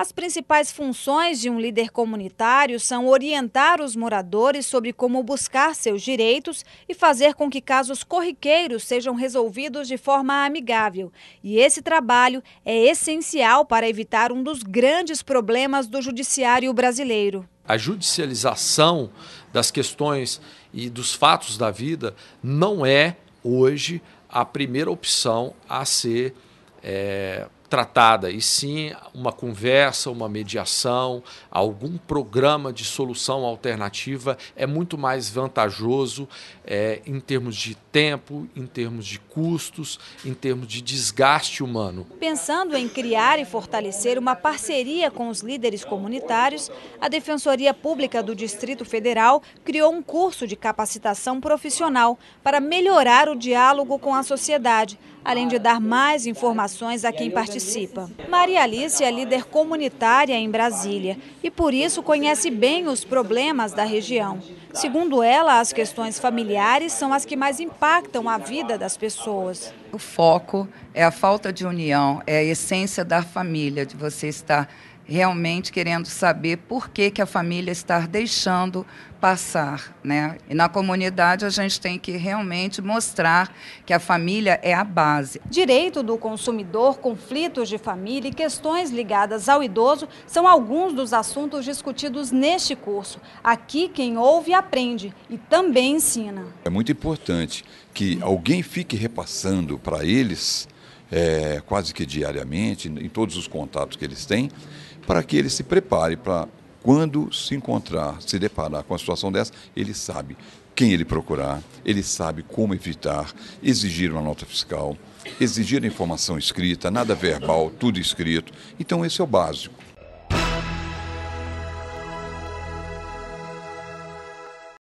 As principais funções de um líder comunitário são orientar os moradores sobre como buscar seus direitos e fazer com que casos corriqueiros sejam resolvidos de forma amigável. E esse trabalho é essencial para evitar um dos grandes problemas do judiciário brasileiro. A judicialização das questões e dos fatos da vida não é hoje a primeira opção a ser é, tratada, e sim uma conversa, uma mediação, algum programa de solução alternativa é muito mais vantajoso é, em termos de tempo, em termos de custos, em termos de desgaste humano. Pensando em criar e fortalecer uma parceria com os líderes comunitários, a Defensoria Pública do Distrito Federal criou um curso de capacitação profissional para melhorar o diálogo com a sociedade, além de dar mais informações a quem participa participa. Maria Alice é líder comunitária em Brasília e por isso conhece bem os problemas da região. Segundo ela, as questões familiares são as que mais impactam a vida das pessoas. O foco é a falta de união, é a essência da família, de você estar realmente querendo saber por que, que a família está deixando passar. Né? E na comunidade a gente tem que realmente mostrar que a família é a base. Direito do consumidor, conflitos de família e questões ligadas ao idoso são alguns dos assuntos discutidos neste curso. Aqui quem ouve aprende e também ensina. É muito importante que alguém fique repassando para eles é, quase que diariamente, em todos os contatos que eles têm, para que ele se prepare para quando se encontrar, se deparar com a situação dessa, ele sabe quem ele procurar, ele sabe como evitar, exigir uma nota fiscal, exigir a informação escrita, nada verbal, tudo escrito. Então, esse é o básico.